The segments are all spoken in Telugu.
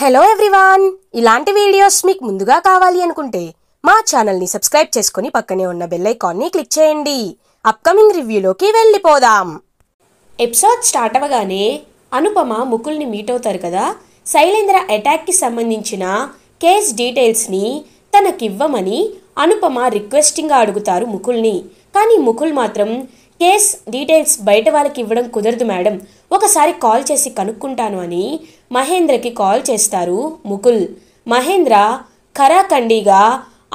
హలో ఎవ్రీవాన్ ఇలాంటి వీడియోస్ మీకు ముందుగా కావాలి అనుకుంటే మా ఛానల్ని సబ్స్క్రైబ్ చేసుకుని పక్కనే ఉన్న బెల్ ఐకాన్ని క్లిక్ చేయండి అప్కమింగ్ రివ్యూలోకి వెళ్ళిపోదాం ఎపిసోడ్ స్టార్ట్ అవ్వగానే అనుపమ ముకుల్ని మీట్ అవుతారు కదా శైలేంద్ర అటాక్కి సంబంధించిన కేస్ డీటెయిల్స్ని తనకివ్వమని అనుపమ రిక్వెస్టింగ్గా అడుగుతారు ముకుల్ని కానీ ముకుల్ మాత్రం కేస్ డీటెయిల్స్ బయట వాళ్ళకి ఇవ్వడం కుదరదు మేడం ఒకసారి కాల్ చేసి కనుక్కుంటాను అని మహేంద్రకి కాల్ చేస్తారు ముకుల్ మహేంద్ర ఖరాఖండిగా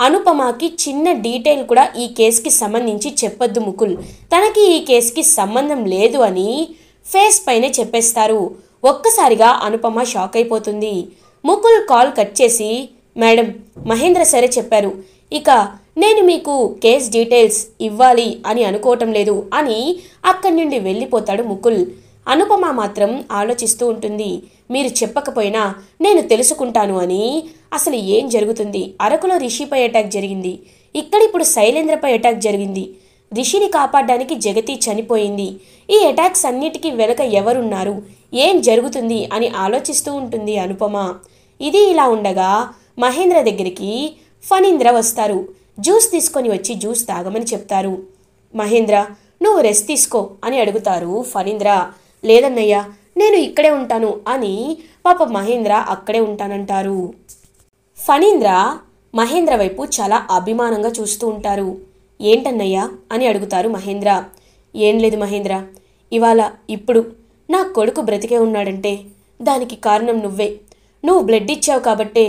అనుపమకి చిన్న డీటెయిల్ కూడా ఈ కేసుకి సంబంధించి చెప్పొద్దు ముకుల్ తనకి ఈ కేసుకి సంబంధం లేదు అని ఫేస్ పైనే చెప్పేస్తారు ఒక్కసారిగా అనుపమ షాక్ అయిపోతుంది ముకుల్ కాల్ కట్ చేసి మేడం మహేంద్ర సరే చెప్పారు ఇక నేను మీకు కేస్ డీటెయిల్స్ ఇవ్వాలి అని అనుకోవటం లేదు అని అక్కడి నుండి వెళ్ళిపోతాడు ముకుల్ అనుపమ మాత్రం ఆలోచిస్తూ ఉంటుంది మీరు చెప్పకపోయినా నేను తెలుసుకుంటాను అని అసలు ఏం జరుగుతుంది అరకులో రిషిపై అటాక్ జరిగింది ఇక్కడిప్పుడు శైలేంద్రపై అటాక్ జరిగింది రిషిని కాపాడడానికి జగతి చనిపోయింది ఈ అటాక్స్ అన్నిటికీ వెనక ఎవరున్నారు ఏం జరుగుతుంది అని ఆలోచిస్తూ ఉంటుంది అనుపమ ఇది ఇలా ఉండగా మహేంద్ర దగ్గరికి ఫణీంద్ర వస్తారు జ్యూస్ తీసుకొని వచ్చి జ్యూస్ తాగమని చెప్తారు మహేంద్ర నువ్వు రెస్ట్ తీసుకో అని అడుగుతారు ఫణీంద్ర లేదన్నయ్యా నేను ఇక్కడే ఉంటాను అని పాప మహేంద్ర అక్కడే ఉంటానంటారు ఫణీంద్ర మహేంద్ర వైపు చాలా అభిమానంగా చూస్తూ ఉంటారు ఏంటన్నయ్యా అని అడుగుతారు మహేంద్ర ఏం లేదు మహేంద్ర ఇవాళ ఇప్పుడు నా కొడుకు బ్రతికే ఉన్నాడంటే దానికి కారణం నువ్వే నువ్వు బ్లడ్ ఇచ్చావు కాబట్టే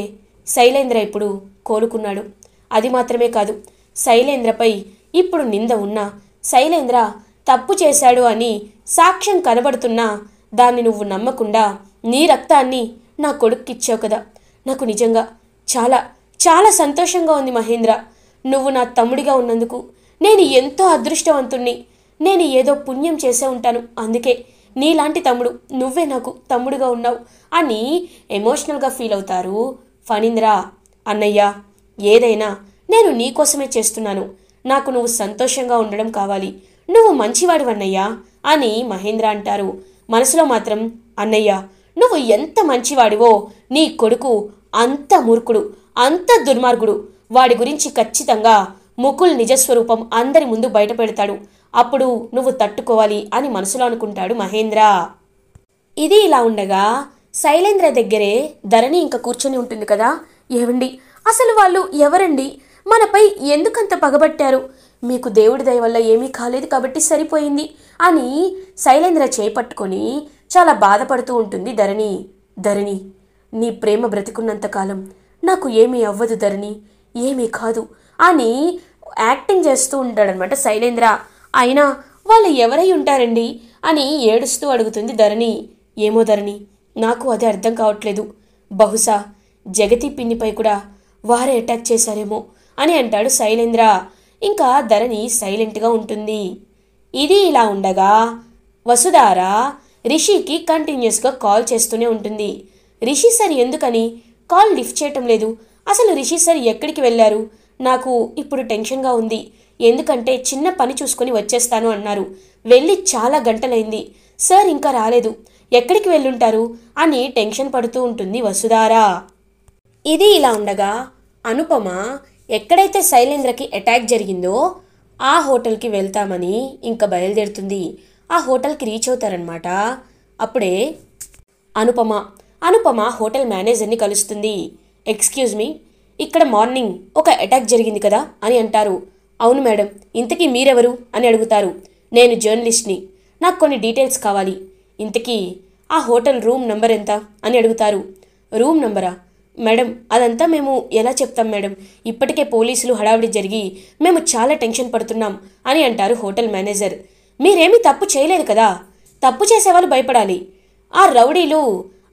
శైలేంద్ర ఇప్పుడు కోలుకున్నాడు అది మాత్రమే కాదు శైలేంద్రపై ఇప్పుడు నింద ఉన్నా శైలేంద్ర తప్పు చేశాడు అని సాక్ష్యం కనబడుతున్నా దాన్ని నువ్వు నమ్మకుండా నీ రక్తాన్ని నా కొడుక్కిచ్చావు కదా నాకు నిజంగా చాలా చాలా సంతోషంగా ఉంది మహేంద్ర నువ్వు నా తమ్ముడిగా ఉన్నందుకు నేను ఎంతో అదృష్టవంతుణ్ణి నేను ఏదో పుణ్యం చేసే ఉంటాను అందుకే నీలాంటి తమ్ముడు నువ్వే నాకు తమ్ముడుగా ఉన్నావు అని ఎమోషనల్గా ఫీల్ అవుతారు ఫణీంద్ర అన్నయ్య ఏదైనా నేను నీకోసమే చేస్తున్నాను నాకు నువ్వు సంతోషంగా ఉండడం కావాలి నువ్వు మంచివాడు అన్నయ్యా అని మహేంద్ర అంటారు మనసులో మాత్రం అన్నయ్య నువ్వు ఎంత మంచివాడివో నీ కొడుకు అంత మూర్ఖుడు అంత దుర్మార్గుడు వాడి గురించి ఖచ్చితంగా ముకుల్ నిజస్వరూపం అందరి ముందు బయటపెడతాడు అప్పుడు నువ్వు తట్టుకోవాలి అని మనసులో అనుకుంటాడు మహేంద్ర ఇది ఇలా ఉండగా శైలేంద్ర దగ్గరే ధరణి ఇంకా కూర్చొని ఉంటుంది కదా ఏవండి అసలు వాళ్ళు ఎవరండి మనపై ఎందుకంత పగబట్టారు మీకు దేవుడి దయ వల్ల ఏమీ కాలేదు కాబట్టి సరిపోయింది అని శైలేంద్ర చేపట్టుకొని చాలా బాధపడుతూ ఉంటుంది ధరణి ధరణి నీ ప్రేమ బ్రతికున్నంతకాలం నాకు ఏమీ అవ్వదు ధరణి ఏమీ కాదు అని యాక్టింగ్ చేస్తూ ఉంటాడనమాట శైలేంద్ర అయినా వాళ్ళు ఎవరై ఉంటారండి అని ఏడుస్తూ అడుగుతుంది ధరణి ఏమో ధరణి నాకు అది అర్థం కావట్లేదు బహుశా జగతి పిన్నిపై కూడా వారే అటాక్ చేశారేమో అని అంటాడు శైలేంద్ర ఇంకా ధరణి సైలెంట్గా ఉంటుంది ఇది ఇలా ఉండగా వసుధార రిషికి కంటిన్యూస్గా కాల్ చేస్తూనే ఉంటుంది రిషి సార్ ఎందుకని కాల్ లిఫ్ట్ చేయటం లేదు అసలు రిషి సార్ ఎక్కడికి వెళ్ళారు నాకు ఇప్పుడు టెన్షన్గా ఉంది ఎందుకంటే చిన్న పని చూసుకుని వచ్చేస్తాను అన్నారు వెళ్ళి చాలా గంటలైంది సార్ ఇంకా రాలేదు ఎక్కడికి వెళ్ళుంటారు అని టెన్షన్ పడుతూ ఉంటుంది వసుధార ఇది ఇలా ఉండగా అనుపమ ఎక్కడైతే శైలేంద్రకి అటాక్ జరిగిందో ఆ హోటల్కి వెళ్తామని ఇంకా బయలుదేరుతుంది ఆ హోటల్కి రీచ్ అవుతారనమాట అప్పుడే అనుపమ అనుపమ హోటల్ మేనేజర్ని కలుస్తుంది ఎక్స్క్యూజ్ మీ ఇక్కడ మార్నింగ్ ఒక అటాక్ జరిగింది కదా అని అంటారు అవును మేడం ఇంతకీ మీరెవరు అని అడుగుతారు నేను జర్నలిస్ట్ని నాకు కొన్ని డీటెయిల్స్ కావాలి ఇంతకీ ఆ హోటల్ రూమ్ నంబర్ ఎంత అని అడుగుతారు రూమ్ నంబరా మేడం అదంతా మేము ఎలా చెప్తాం మేడం ఇప్పటికే పోలీసులు హడావిడి జరిగి మేము చాలా టెన్షన్ పడుతున్నాం అని అంటారు హోటల్ మేనేజర్ మీరేమీ తప్పు చేయలేదు కదా తప్పు చేసేవాళ్ళు భయపడాలి ఆ రౌడీలు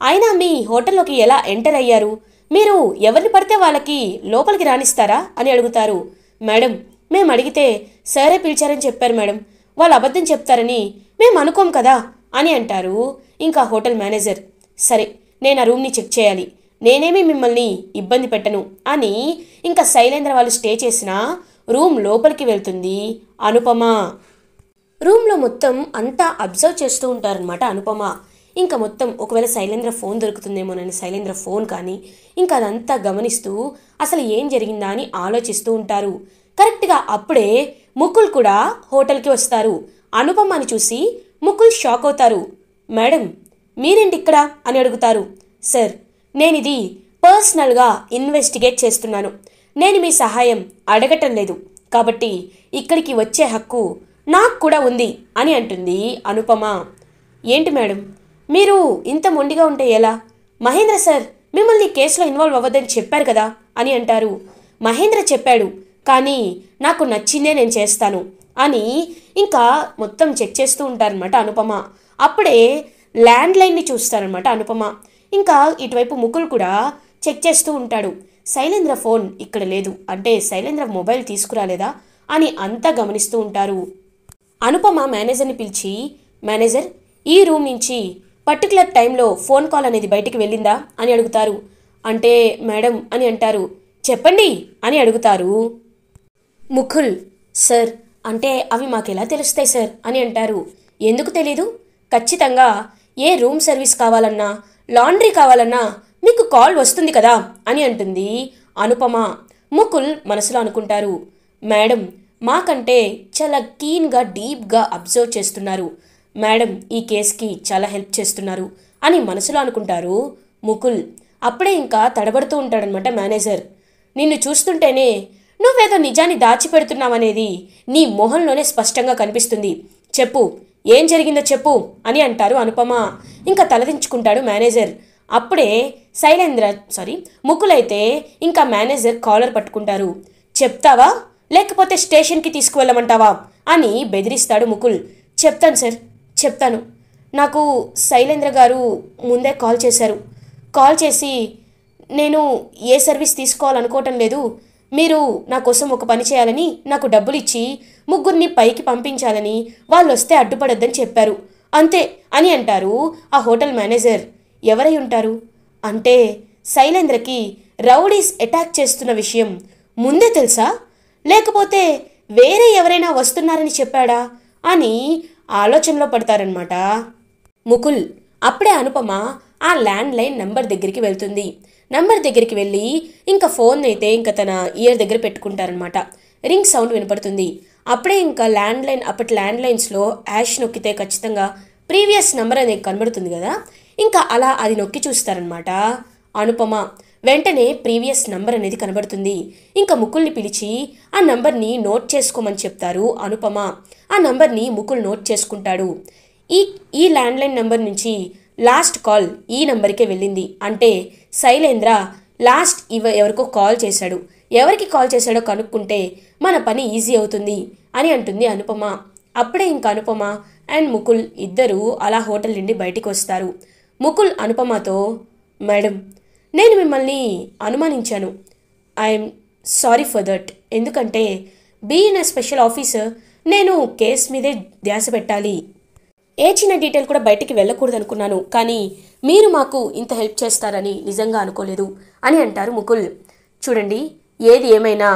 అయినా మీ హోటల్లోకి ఎలా ఎంటర్ అయ్యారు మీరు ఎవరిని పడితే వాళ్ళకి లోపలికి రాణిస్తారా అని అడుగుతారు మేడం మేము అడిగితే సరే పిలిచారని చెప్పారు మేడం వాళ్ళు అబద్ధం చెప్తారని మేము అనుకోం కదా అని అంటారు ఇంకా హోటల్ మేనేజర్ సరే నేను ఆ రూమ్ని చెక్ చేయాలి నేనేమి మిమ్మల్ని ఇబ్బంది పెట్టను అని ఇంకా శైలేంద్ర వాళ్ళు స్టే చేసిన రూమ్ లోపలికి వెళ్తుంది అనుపమ రూమ్లో మొత్తం అంతా అబ్జర్వ్ చేస్తూ ఉంటారనమాట అనుపమ ఇంకా మొత్తం ఒకవేళ శైలేంద్ర ఫోన్ దొరుకుతుందేమోనని శైలేంద్ర ఫోన్ కానీ ఇంకా అదంతా గమనిస్తూ అసలు ఏం జరిగిందా అని ఆలోచిస్తూ ఉంటారు కరెక్ట్గా అప్పుడే ముకుల్ కూడా హోటల్కి వస్తారు అనుపమని చూసి ముకుల్ షాక్ అవుతారు మేడం మీరేంటి ఇక్కడ అని అడుగుతారు సార్ నేను ఇది పర్సనల్గా ఇన్వెస్టిగేట్ చేస్తున్నాను నేను మీ సహాయం అడగటం లేదు కాబట్టి ఇక్కడికి వచ్చే హక్కు నాకు కూడా ఉంది అని అంటుంది అనుపమ ఏంటి మేడం మీరు ఇంత మొండిగా ఉంటే ఎలా మహేంద్ర సార్ మిమ్మల్ని కేసులో ఇన్వాల్వ్ అవ్వద్దని చెప్పారు కదా అని అంటారు మహేంద్ర చెప్పాడు కానీ నాకు నచ్చిందే నేను చేస్తాను అని ఇంకా మొత్తం చెక్ చేస్తూ ఉంటారనమాట అనుపమ అప్పుడే ల్యాండ్ లైన్ని చూస్తారనమాట అనుపమ ఇంకా ఇటువైపు ముకుల్ కూడా చెక్ చేస్తూ ఉంటాడు శైలేంద్ర ఫోన్ ఇక్కడ లేదు అంటే శైలేంద్ర మొబైల్ తీసుకురాలేదా అని అంతా గమనిస్తూ ఉంటారు అనుపమ మేనేజర్ని పిలిచి మేనేజర్ ఈ రూమ్ నుంచి పర్టికులర్ టైంలో ఫోన్ కాల్ అనేది బయటికి వెళ్ళిందా అని అడుగుతారు అంటే మేడం అని అంటారు చెప్పండి అని అడుగుతారు ముఖుల్ సార్ అంటే అవి మాకెలా తెలుస్తాయి సార్ అని అంటారు ఎందుకు తెలీదు ఖచ్చితంగా ఏ రూమ్ సర్వీస్ కావాలన్నా లాండ్రీ కావాలన్నా మీకు కాల్ వస్తుంది కదా అని అంటుంది అనుపమ ముకుల్ మనసులో అనుకుంటారు మేడం మాకంటే చాలా క్లీన్గా డీప్గా అబ్జర్వ్ చేస్తున్నారు మేడం ఈ కేసుకి చాలా హెల్ప్ చేస్తున్నారు అని మనసులో అనుకుంటారు ముకుల్ అప్పుడే ఇంకా తడబడుతూ ఉంటాడనమాట మేనేజర్ నిన్ను చూస్తుంటేనే నువ్వేదో నిజాన్ని దాచిపెడుతున్నావనేది నీ మొహంలోనే స్పష్టంగా కనిపిస్తుంది చెప్పు ఏం జరిగిందో చెప్పు అని అంటారు అనుపమ ఇంకా తలదించుకుంటాడు మేనేజర్ అప్పుడే శైలేంద్ర సారీ ముకులైతే ఇంకా మేనేజర్ కాలర్ పట్టుకుంటారు చెప్తావా లేకపోతే స్టేషన్కి తీసుకువెళ్ళమంటావా అని బెదిరిస్తాడు ముకుల్ చెప్తాను సార్ చెప్తాను నాకు శైలేంద్ర గారు ముందే కాల్ చేశారు కాల్ చేసి నేను ఏ సర్వీస్ తీసుకోవాలనుకోవటం లేదు మీరు నా కోసం ఒక పని చేయాలని నాకు డబ్బులు ఇచ్చి ముగ్గురిని పైకి పంపించాలని వాళ్ళు వస్తే అడ్డుపడొద్దని చెప్పారు అంతే అని అంటారు ఆ హోటల్ మేనేజర్ ఎవరై ఉంటారు అంటే శైలేంద్రకి రౌడీస్ అటాక్ చేస్తున్న విషయం ముందే తెలుసా లేకపోతే వేరే ఎవరైనా వస్తున్నారని చెప్పాడా అని ఆలోచనలో పడతారనమాట ముకుల్ అప్పుడే అనుపమ ఆ ల్యాండ్ లైన్ నంబర్ దగ్గరికి వెళ్తుంది నంబర్ దగ్గరికి వెళ్ళి ఇంకా ఫోన్ అయితే ఇంకా తన ఇయర్ దగ్గర పెట్టుకుంటారనమాట రింగ్ సౌండ్ వినపడుతుంది అప్పుడే ఇంకా ల్యాండ్లైన్ అప్పటి ల్యాండ్లైన్స్లో యాష్ నొక్కితే ఖచ్చితంగా ప్రీవియస్ నెంబర్ అనేది కనబడుతుంది కదా ఇంకా అలా అది నొక్కి చూస్తారనమాట అనుపమ వెంటనే ప్రీవియస్ నంబర్ అనేది కనబడుతుంది ఇంకా ముకుల్ని పిలిచి ఆ నంబర్ని నోట్ చేసుకోమని చెప్తారు అనుపమ ఆ నంబర్ని ముకుల్ నోట్ చేసుకుంటాడు ఈ ఈ ల్యాండ్లైన్ నంబర్ నుంచి లాస్ట్ కాల్ ఈ నంబర్కే వెళ్ళింది అంటే శైలేంద్ర లాస్ట్ ఇవ ఎవరికో కాల్ చేశాడు ఎవరికి కాల్ చేశాడో కనుక్కుంటే మన పని ఈజీ అవుతుంది అని అంటుంది అనుపమ అప్పుడే ఇంక అనుపమ అండ్ ముకుల్ ఇద్దరూ అలా హోటల్ నుండి బయటికి వస్తారు ముకుల్ అనుపమతో మేడం నేను మిమ్మల్ని అనుమానించాను ఐఎమ్ సారీ ఫర్ దట్ ఎందుకంటే బీఈన్ అ స్పెషల్ ఆఫీసర్ నేను కేస్ మీదే ధ్యాస పెట్టాలి ఏ చిన్న డీటెయిల్ కూడా బయటికి వెళ్ళకూడదు అనుకున్నాను కానీ మీరు మాకు ఇంత హెల్ప్ చేస్తారని నిజంగా అనుకోలేదు అని అంటారు ముకుల్ చూడండి ఏది ఏమైనా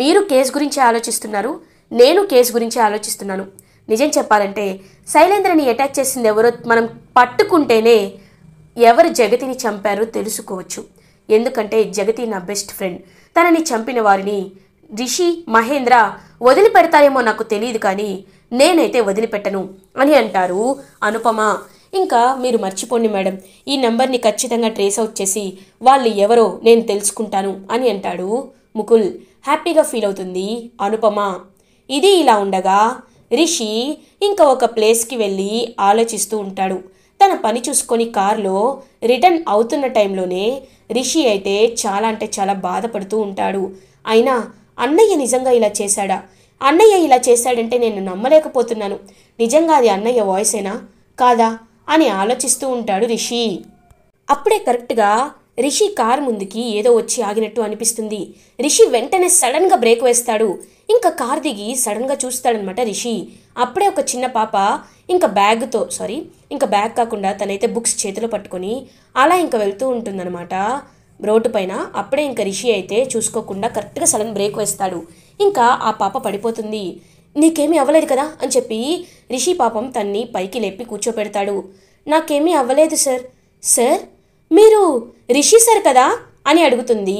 మీరు కేసు గురించి ఆలోచిస్తున్నారు నేను కేసు గురించి ఆలోచిస్తున్నాను నిజం చెప్పాలంటే శైలేంద్రని అటాక్ చేసింది ఎవరో మనం పట్టుకుంటేనే ఎవరు జగతిని చంపారో తెలుసుకోవచ్చు ఎందుకంటే జగతి నా బెస్ట్ ఫ్రెండ్ తనని చంపిన వారిని రిషి మహేంద్ర వదిలిపెడతారేమో నాకు తెలియదు కానీ నేనైతే వదిలిపెట్టను అని అంటారు అనుపమ ఇంకా మీరు మర్చిపోండి మేడం ఈ నెంబర్ని ఖచ్చితంగా ట్రేస్ అవుట్ చేసి వాళ్ళు ఎవరో నేను తెలుసుకుంటాను అని అంటాడు ముకుల్ హ్యాపీగా ఫీల్ అవుతుంది అనుపమ ఇది ఇలా ఉండగా రిషి ఇంకా ఒక ప్లేస్కి వెళ్ళి ఆలోచిస్తూ ఉంటాడు తన పని చూసుకొని కారులో రిటర్న్ అవుతున్న టైంలోనే రిషి అయితే చాలా అంటే చాలా బాధపడుతూ ఉంటాడు అయినా అన్నయ్య నిజంగా ఇలా చేశాడా అన్నయ్య ఇలా చేశాడంటే నేను నమ్మలేకపోతున్నాను నిజంగా అది అన్నయ్య వాయిసేనా కాదా అని ఆలోచిస్తూ ఉంటాడు రిషి అప్పుడే కరెక్ట్గా రిషి కార్ ముందుకి ఏదో వచ్చి ఆగినట్టు అనిపిస్తుంది రిషి వెంటనే సడన్గా బ్రేక్ వేస్తాడు ఇంకా కార్ దిగి సడన్గా చూస్తాడనమాట రిషి అప్పుడే ఒక చిన్న పాప ఇంకా బ్యాగ్తో సారీ ఇంకా బ్యాగ్ కాకుండా తనైతే బుక్స్ చేతిలో పట్టుకొని అలా ఇంకా వెళ్తూ ఉంటుందన్నమాట రోడ్డు పైన అప్పుడే ఇంకా రిషి అయితే చూసుకోకుండా కరెక్ట్గా సడన్ బ్రేక్ వేస్తాడు ఇంకా ఆ పాప పడిపోతుంది నీకేమీ అవ్వలేదు కదా అని చెప్పి రిషి పాపం తన్ని పైకి లేపి కూర్చోపెడతాడు నాకేమీ అవ్వలేదు సార్ సార్ మీరు రిషి సార్ కదా అని అడుగుతుంది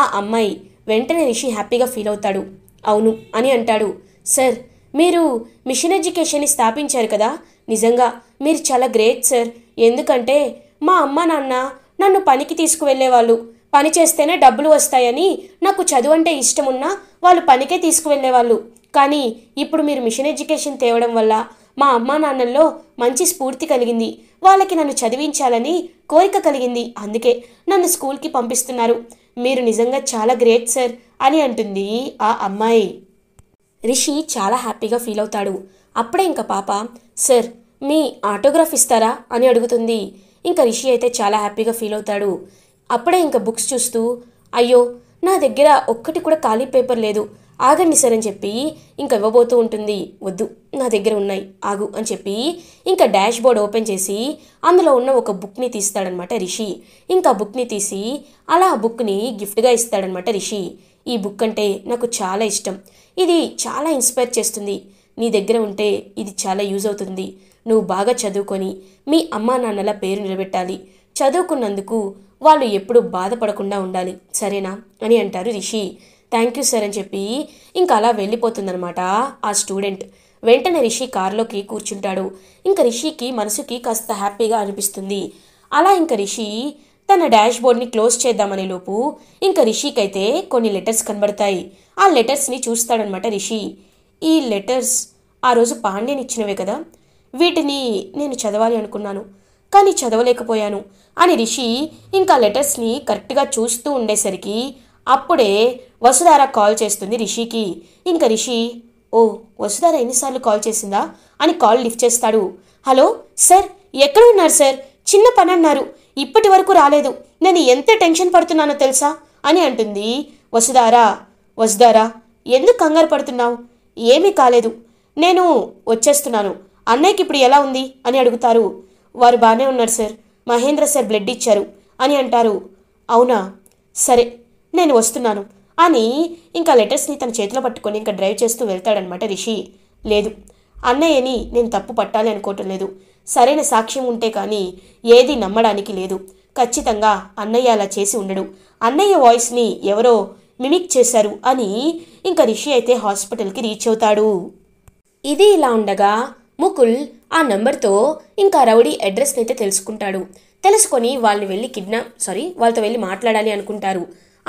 ఆ అమ్మాయి వెంటనే రిషి హ్యాపీగా ఫీల్ అవుతాడు అవును అని అంటాడు సార్ మీరు మిషన్ ఎడ్యుకేషన్ని స్థాపించారు కదా నిజంగా మీరు చాలా గ్రేట్ సార్ ఎందుకంటే మా అమ్మ నాన్న నన్ను పనికి తీసుకువెళ్ళేవాళ్ళు పని చేస్తేనే డబ్బులు వస్తాయని నాకు చదువు అంటే ఇష్టమున్నా వాళ్ళు పనికే తీసుకువెళ్ళేవాళ్ళు కానీ ఇప్పుడు మీరు మిషన్ ఎడ్యుకేషన్ తేవడం వల్ల మా అమ్మా నాన్నల్లో మంచి స్ఫూర్తి కలిగింది వాళ్ళకి నన్ను చదివించాలని కోరిక కలిగింది అందుకే నన్ను స్కూల్కి పంపిస్తున్నారు మీరు నిజంగా చాలా గ్రేట్ సార్ అని అంటుంది ఆ అమ్మాయి రిషి చాలా హ్యాపీగా ఫీల్ అవుతాడు అప్పుడే ఇంకా పాప సార్ మీ ఆటోగ్రాఫ్ ఇస్తారా అని అడుగుతుంది ఇంకా రిషి అయితే చాలా హ్యాపీగా ఫీల్ అవుతాడు అప్పుడే ఇంకా బుక్స్ చూస్తూ అయ్యో నా దగ్గర ఒక్కటి కూడా ఖాళీ పేపర్ లేదు ఆగండి అని చెప్పి ఇంకా ఇవ్వబోతూ ఉంటుంది వద్దు నా దగ్గర ఉన్నాయి ఆగు అని చెప్పి ఇంకా డాష్ బోర్డ్ ఓపెన్ చేసి అందులో ఉన్న ఒక బుక్ని తీస్తాడనమాట రిషి ఇంకా బుక్ని తీసి అలా ఆ బుక్ని గిఫ్ట్గా ఇస్తాడనమాట రిషి ఈ బుక్ అంటే నాకు చాలా ఇష్టం ఇది చాలా ఇన్స్పైర్ చేస్తుంది నీ దగ్గర ఉంటే ఇది చాలా యూజ్ అవుతుంది నువ్వు బాగా చదువుకొని మీ అమ్మా నాన్నల పేరు నిలబెట్టాలి చదువుకున్నందుకు వాళ్ళు ఎప్పుడూ బాధపడకుండా ఉండాలి సరేనా అని అంటారు రిషి థ్యాంక్ యూ సార్ అని చెప్పి ఇంకా అలా వెళ్ళిపోతుందనమాట ఆ స్టూడెంట్ వెంటనే రిషి కారులోకి కూర్చుంటాడు ఇంకా రిషికి మనసుకి కాస్త హ్యాపీగా అనిపిస్తుంది అలా ఇంకా రిషి తన డాష్ బోర్డ్ని క్లోజ్ చేద్దామనే లోపు ఇంకా రిషికైతే కొన్ని లెటర్స్ కనబడతాయి ఆ లెటర్స్ని చూస్తాడనమాట రిషి ఈ లెటర్స్ ఆ రోజు పాండ్యని ఇచ్చినవే కదా వీటిని నేను చదవాలి అనుకున్నాను కానీ చదవలేకపోయాను అని రిషి ఇంకా లెటర్స్ని కరెక్ట్గా చూస్తూ ఉండేసరికి అప్పుడే వసుధార కాల్ చేస్తుంది రిషికి ఇంకా రిషి ఓ వసుధార ఎన్నిసార్లు కాల్ చేసిందా అని కాల్ లిఫ్ట్ చేస్తాడు హలో సార్ ఎక్కడ ఉన్నారు సార్ చిన్న పని అన్నారు ఇప్పటి వరకు రాలేదు నేను ఎంత టెన్షన్ పడుతున్నానో తెలుసా అని అంటుంది వసుధారా వసుధారా ఎందుకు కంగారు పడుతున్నావు ఏమీ కాలేదు నేను వచ్చేస్తున్నాను అన్నయ్యకి ఇప్పుడు ఎలా ఉంది అని అడుగుతారు వారు బాగానే ఉన్నారు సార్ మహేంద్ర సార్ బ్లడ్ ఇచ్చారు అని అంటారు అవునా సరే నేను వస్తున్నాను అని ఇంకా లెటర్స్ని తన చేతిలో పట్టుకొని ఇంకా డ్రైవ్ చేస్తూ వెళ్తాడనమాట రిషి లేదు అన్నయ్యని నేను తప్పు పట్టాలి అనుకోవటం లేదు సరైన సాక్ష్యం ఉంటే కానీ ఏది నమ్మడానికి లేదు ఖచ్చితంగా అన్నయ్య అలా చేసి ఉండడు అన్నయ్య వాయిస్ని ఎవరో మిమిక్ చేశారు అని ఇంకా రిషి అయితే హాస్పిటల్కి రీచ్ అవుతాడు ఇది ఇలా ఉండగా ముకుల్ ఆ నంబర్తో ఇంకా రౌడీ అడ్రస్ని అయితే తెలుసుకుంటాడు తెలుసుకొని వాళ్ళని వెళ్ళి కిడ్నాప్ సారీ వాళ్ళతో వెళ్ళి మాట్లాడాలి అనుకుంటారు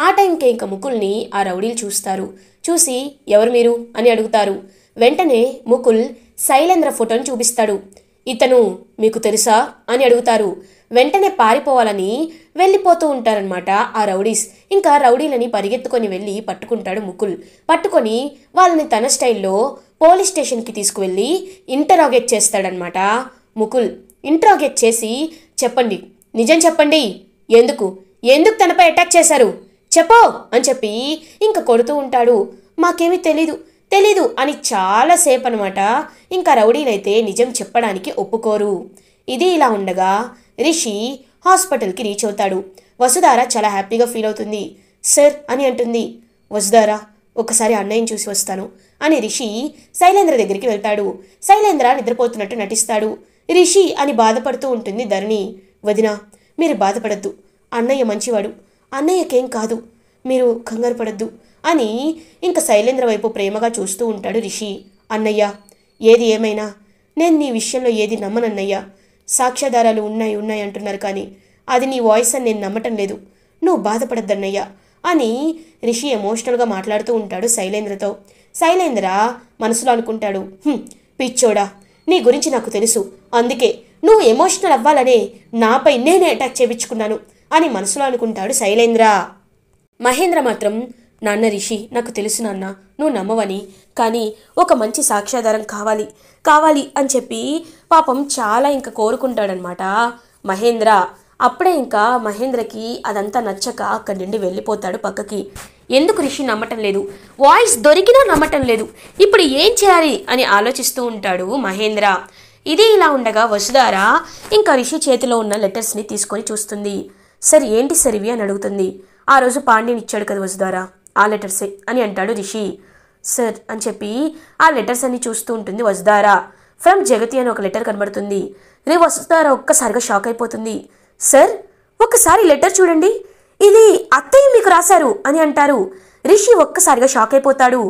ఆ టైంకే ఇంక ముకుల్ని ఆ రౌడీలు చూస్తారు చూసి ఎవరు మీరు అని అడుగుతారు వెంటనే ముకుల్ శైలేంద్ర ఫోటోని చూపిస్తాడు ఇతను మీకు తెలుసా అని అడుగుతారు వెంటనే పారిపోవాలని వెళ్ళిపోతూ ఉంటారనమాట ఆ రౌడీస్ ఇంకా రౌడీలని పరిగెత్తుకొని వెళ్ళి పట్టుకుంటాడు ముకుల్ పట్టుకొని వాళ్ళని తన స్టైల్లో పోలీస్ స్టేషన్కి తీసుకువెళ్ళి ఇంటరాగేట్ చేస్తాడనమాట ముకుల్ ఇంటరాగేట్ చేసి చెప్పండి నిజం చెప్పండి ఎందుకు ఎందుకు తనపై అటాక్ చేశారు చెప్పో అని చెప్పి ఇంకా కొడుతూ ఉంటాడు మాకేమీ తెలీదు తెలీదు అని చాలాసేపు అనమాట ఇంకా రౌడీనైతే నిజం చెప్పడానికి ఒప్పుకోరు ఇది ఇలా ఉండగా రిషి హాస్పిటల్కి రీచ్ అవుతాడు వసుధార చాలా హ్యాపీగా ఫీల్ అవుతుంది సర్ అని అంటుంది వసుధార ఒకసారి అన్నయ్యని చూసి వస్తాను అని రిషి శైలేంద్ర దగ్గరికి వెళ్తాడు శైలేంద్ర నిద్రపోతున్నట్టు నటిస్తాడు రిషి అని బాధపడుతూ ఉంటుంది ధరణి వదిన మీరు బాధపడద్దు అన్నయ్య మంచివాడు అన్నయ్యకేం కాదు మీరు కంగారు పడద్దు అని ఇంక శైలేంద్ర వైపు ప్రేమగా చూస్తూ ఉంటాడు రిషి అన్నయ్య ఏది ఏమైనా నేను నీ విషయంలో ఏది నమ్మనన్నయ్య సాక్ష్యాధారాలు ఉన్నాయి ఉన్నాయి అంటున్నారు కానీ అది నీ వాయిస్ అని నేను నమ్మటం లేదు నువ్వు బాధపడద్దన్నయ్య అని రిషి ఎమోషనల్గా మాట్లాడుతూ ఉంటాడు శైలేంద్రతో శైలేంద్ర మనసులో అనుకుంటాడు పిచ్చోడా నీ గురించి నాకు తెలుసు అందుకే నువ్వు ఎమోషనల్ అవ్వాలనే నాపై నేనే అటాక్ చేయించుకున్నాను అని మనసులో అనుకుంటాడు శైలేంద్ర మహేంద్ర మాత్రం నాన్న రిషి నాకు తెలుసు నాన్న నువ్వు నమ్మవని కానీ ఒక మంచి సాక్ష్యాధారం కావాలి కావాలి అని చెప్పి పాపం చాలా ఇంకా కోరుకుంటాడనమాట మహేంద్ర అప్పుడే ఇంకా మహేంద్రకి అదంతా నచ్చక అక్కడి నుండి వెళ్ళిపోతాడు పక్కకి ఎందుకు రిషి నమ్మటం లేదు వాయిస్ దొరికినా నమ్మటం లేదు ఇప్పుడు ఏం చేయాలి అని ఆలోచిస్తూ ఉంటాడు మహేంద్ర ఇది ఇలా ఉండగా వసుధార ఇంకా రిషి చేతిలో ఉన్న లెటర్స్ని తీసుకొని చూస్తుంది సార్ ఏంటి సరివి అని అడుగుతుంది ఆ రోజు పాండ్యని ఇచ్చాడు కదా వసుధారా ఆ లెటర్సే అని అంటాడు రిషి సార్ అని చెప్పి ఆ లెటర్స్ అన్ని చూస్తూ ఉంటుంది వసుధారా ఫ్రమ్ జగతి అని ఒక లెటర్ కనబడుతుంది రే వసుధారా ఒక్కసారిగా షాక్ అయిపోతుంది సార్ ఒక్కసారి లెటర్ చూడండి ఇది అత్తయ్య మీకు రాశారు అని అంటారు రిషి ఒక్కసారిగా షాక్ అయిపోతాడు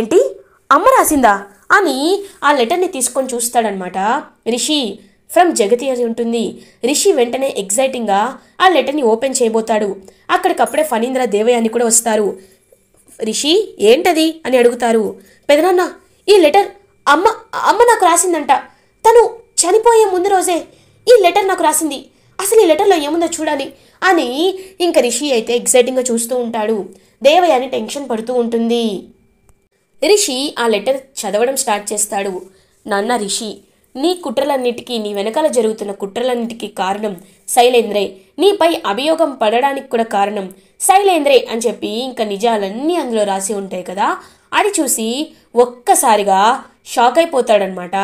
ఏంటి అమ్మ రాసిందా అని ఆ లెటర్ని తీసుకొని చూస్తాడనమాట రిషి ఫ్రమ్ జగతి అని ఉంటుంది రిషి వెంటనే ఎగ్జైటింగ్గా ఆ లెటర్ని ఓపెన్ చేయబోతాడు అక్కడికప్పుడే ఫణీంద్ర దేవయ్య అని కూడా వస్తారు రిషి ఏంటది అని అడుగుతారు పెదనాన్న ఈ లెటర్ అమ్మ అమ్మ నాకు రాసిందంట తను చనిపోయే ముందు రోజే ఈ లెటర్ నాకు రాసింది అసలు ఈ లెటర్లో ఏముందో చూడాలి అని ఇంకా రిషి అయితే ఎగ్జైటింగ్గా చూస్తూ ఉంటాడు దేవయ్య అని టెన్షన్ పడుతూ ఉంటుంది రిషి ఆ లెటర్ చదవడం స్టార్ట్ చేస్తాడు నాన్న రిషి నీ కుట్రలన్నిటికీ నీ వెనకాల జరుగుతున్న కుట్రలన్నిటికీ కారణం శైలేంద్రే నీపై అభియోగం పడడానికి కూడా కారణం శైలేంద్రే అని చెప్పి ఇంకా నిజాలన్నీ అందులో రాసి ఉంటాయి కదా అది చూసి ఒక్కసారిగా షాక్ అయిపోతాడనమాట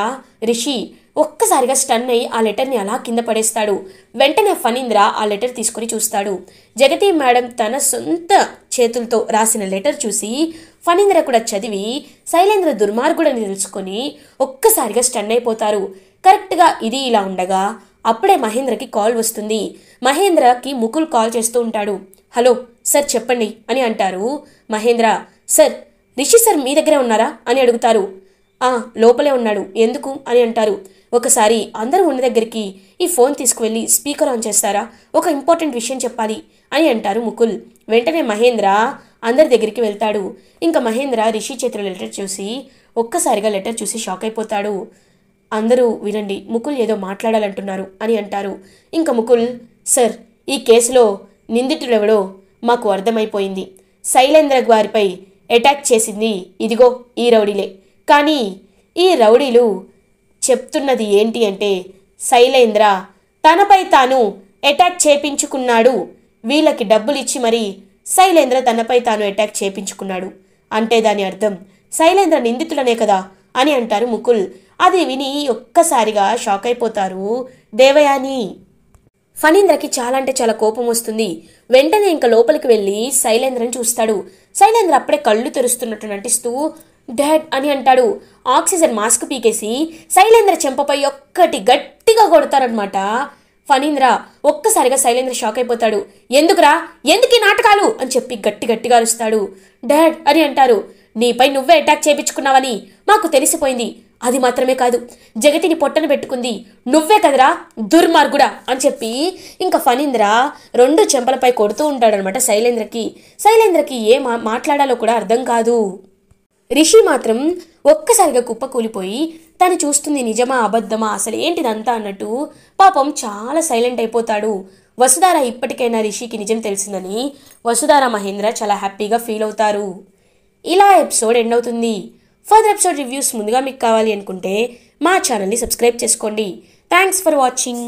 రిషి ఒక్కసారిగా స్టన్ అయి ఆ లెటర్ని అలా కింద పడేస్తాడు వెంటనే ఫణీంద్ర ఆ లెటర్ తీసుకుని చూస్తాడు జగతి మేడం తన సొంత చేతులతో రాసిన లెటర్ చూసి ఫణీంద్ర కూడా చదివి శైలేంద్ర దుర్మార్గుడని తెలుసుకొని ఒక్కసారిగా స్టన్ అయిపోతారు కరెక్ట్గా ఇది ఇలా ఉండగా అప్పుడే మహేంద్రకి కాల్ వస్తుంది మహేంద్రకి ముకుల్ కాల్ చేస్తూ ఉంటాడు హలో సార్ చెప్పండి అని అంటారు మహేంద్ర సార్ రిషి సార్ మీ దగ్గరే ఉన్నారా అని అడుగుతారు ఆ లోపలే ఉన్నాడు ఎందుకు అని అంటారు ఒకసారి అందరూ ఉన్న దగ్గరికి ఈ ఫోన్ తీసుకువెళ్ళి స్పీకర్ ఆన్ చేస్తారా ఒక ఇంపార్టెంట్ విషయం చెప్పాలి అని అంటారు ముకుల్ వెంటనే మహేంద్ర అందరి దగ్గరికి వెళ్తాడు ఇంకా మహేంద్ర రిషి చేతుల లెటర్ చూసి ఒక్కసారిగా లెటర్ చూసి షాక్ అయిపోతాడు అందరూ వినండి ముకుల్ ఏదో మాట్లాడాలంటున్నారు అని అంటారు ఇంకా ముకుల్ సార్ ఈ కేసులో నిందితుడెవడో మాకు అర్థమైపోయింది శైలేంద్ర గారిపై అటాక్ చేసింది ఇదిగో ఈ రౌడీలే కానీ ఈ రౌడీలు చెప్తున్నది ఏంటి అంటే శైలేంద్ర తనపై తాను అటాక్ చేపించుకున్నాడు వీళ్ళకి డబ్బులిచ్చి మరి శైలేంద్ర తనపై తాను అటాక్ చేపించుకున్నాడు అంటే దాని అర్థం శైలేంద్ర నిందితులనే కదా అని అంటారు ముకుల్ అది విని ఒక్కసారిగా షాక్ అయిపోతారు దేవయాని ఫణీంద్రకి చాలా అంటే చాలా కోపం వస్తుంది వెంటనే ఇంకా లోపలికి వెళ్ళి శైలేంద్రని చూస్తాడు శైలేంద్ర అప్పుడే కళ్ళు తెరుస్తున్నట్టు నటిస్తూ డాడ్ అని అంటాడు ఆక్సిజన్ మాస్క్ పీకేసి శైలేంద్ర చెంపపై ఒక్కటి గట్టిగా కొడతారనమాట ఫణీంద్ర ఒక్కసారిగా శైలేంద్ర షాక్ అయిపోతాడు ఎందుకురా ఎందుకు ఈ నాటకాలు అని చెప్పి గట్టి గట్టిగా అరుస్తాడు డాడ్ అని అంటారు నీపై నువ్వే అటాక్ చేయించుకున్నావని మాకు తెలిసిపోయింది అది మాత్రమే కాదు జగతిని పొట్టన పెట్టుకుంది నువ్వే కదరా దుర్మార్గుడా అని చెప్పి ఇంకా ఫణీంద్ర రెండు చెంపలపై కొడుతూ ఉంటాడనమాట శైలేంద్రకి శైలేంద్రకి ఏ మాట్లాడాలో కూడా అర్థం కాదు రిషి మాత్రం ఒక్కసారిగా కుప్పకూలిపోయి తను చూస్తుంది నిజమా అబద్ధమా అసలు ఏంటిదంతా అన్నట్టు పాపం చాలా సైలెంట్ అయిపోతాడు వసుధార ఇప్పటికైనా రిషికి నిజం తెలిసిందని వసుధార మహేంద్ర చాలా హ్యాపీగా ఫీల్ అవుతారు ఇలా ఎపిసోడ్ ఎండ్ అవుతుంది ఫర్దర్ ఎపిసోడ్ రివ్యూస్ ముందుగా మీకు కావాలి అనుకుంటే మా ఛానల్ని సబ్స్క్రైబ్ చేసుకోండి థ్యాంక్స్ ఫర్ వాచింగ్